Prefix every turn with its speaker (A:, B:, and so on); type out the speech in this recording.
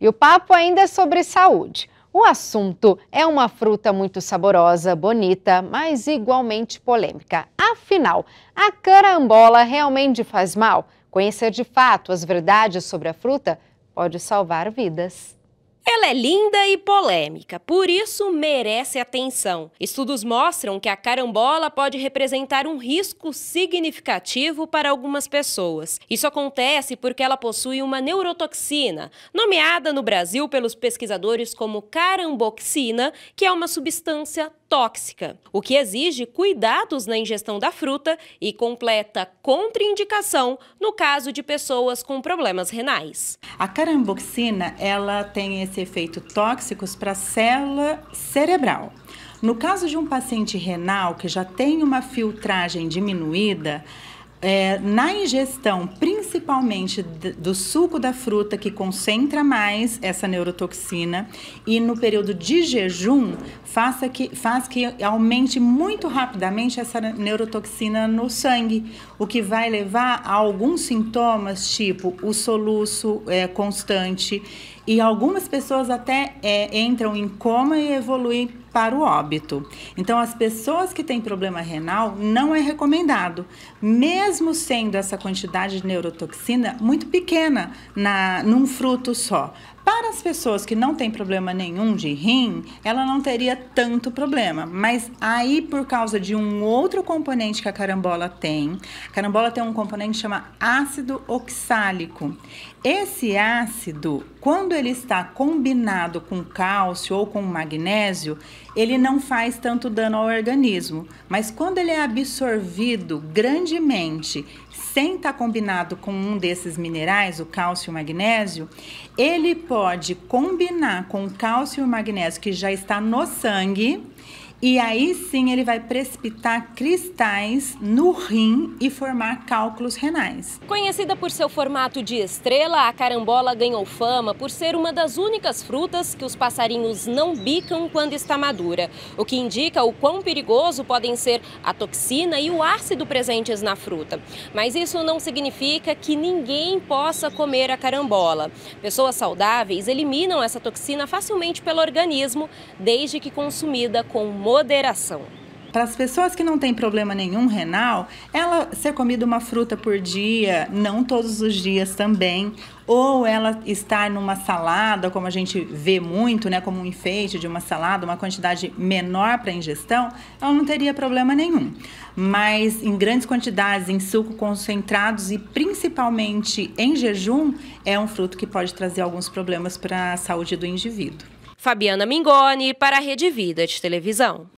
A: E o papo ainda é sobre saúde. O assunto é uma fruta muito saborosa, bonita, mas igualmente polêmica. Afinal, a carambola realmente faz mal? Conhecer de fato as verdades sobre a fruta pode salvar vidas. Ela é linda e polêmica, por isso merece atenção. Estudos mostram que a carambola pode representar um risco significativo para algumas pessoas. Isso acontece porque ela possui uma neurotoxina, nomeada no Brasil pelos pesquisadores como caramboxina, que é uma substância tóxica, o que exige cuidados na ingestão da fruta e completa contraindicação no caso de pessoas com problemas renais.
B: A caramboxina, ela tem esse efeito tóxico para a célula cerebral. No caso de um paciente renal que já tem uma filtragem diminuída, é, na ingestão, principalmente do suco da fruta, que concentra mais essa neurotoxina, e no período de jejum, faça que, faz que aumente muito rapidamente essa neurotoxina no sangue, o que vai levar a alguns sintomas, tipo o soluço é, constante, e algumas pessoas até é, entram em coma e evoluem para o óbito. Então, as pessoas que têm problema renal não é recomendado, mesmo sendo essa quantidade de neurotoxina muito pequena na, num fruto só. Para as pessoas que não têm problema nenhum de rim, ela não teria tanto problema. Mas aí, por causa de um outro componente que a carambola tem, a carambola tem um componente que chama ácido oxálico. Esse ácido, quando ele está combinado com cálcio ou com magnésio, ele não faz tanto dano ao organismo. Mas quando ele é absorvido grandemente, sem estar combinado com um desses minerais, o cálcio e o magnésio, ele pode combinar com o cálcio e o magnésio que já está no sangue e aí sim ele vai precipitar cristais no rim e formar cálculos renais.
A: Conhecida por seu formato de estrela, a carambola ganhou fama por ser uma das únicas frutas que os passarinhos não bicam quando está madura, o que indica o quão perigoso podem ser a toxina e o ácido presentes na fruta. Mas isso não significa que ninguém possa comer a carambola. Pessoas saudáveis eliminam essa toxina facilmente pelo organismo, desde que consumida com
B: moderação. Para as pessoas que não têm problema nenhum renal, ela ser comida uma fruta por dia, não todos os dias também, ou ela estar numa salada, como a gente vê muito, né, como um enfeite de uma salada, uma quantidade menor para ingestão, ela não teria problema nenhum. Mas em grandes quantidades, em suco concentrados e principalmente em jejum, é um fruto que pode trazer alguns problemas para a saúde do indivíduo.
A: Fabiana Mingoni para a Rede Vida de Televisão.